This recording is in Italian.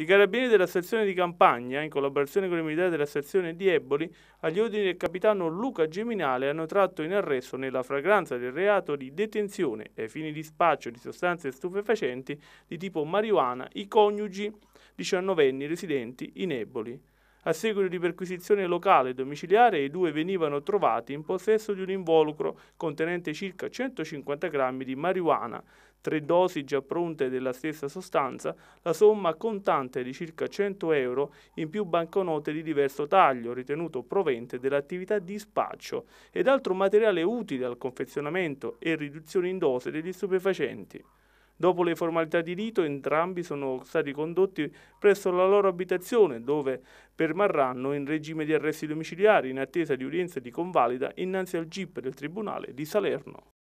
I carabinieri della sezione di Campagna, in collaborazione con i militari della sezione di Eboli, agli ordini del capitano Luca Geminale hanno tratto in arresto nella fragranza del reato di detenzione ai fini di spaccio di sostanze stupefacenti di tipo marijuana i coniugi diciannovenni residenti in Eboli. A seguito di perquisizione locale e domiciliare, i due venivano trovati in possesso di un involucro contenente circa 150 grammi di marijuana, tre dosi già pronte della stessa sostanza, la somma contante di circa 100 euro in più banconote di diverso taglio, ritenuto provente dell'attività di spaccio, ed altro materiale utile al confezionamento e riduzione in dose degli stupefacenti. Dopo le formalità di rito, entrambi sono stati condotti presso la loro abitazione, dove permarranno in regime di arresti domiciliari in attesa di udienza di convalida innanzi al GIP del Tribunale di Salerno.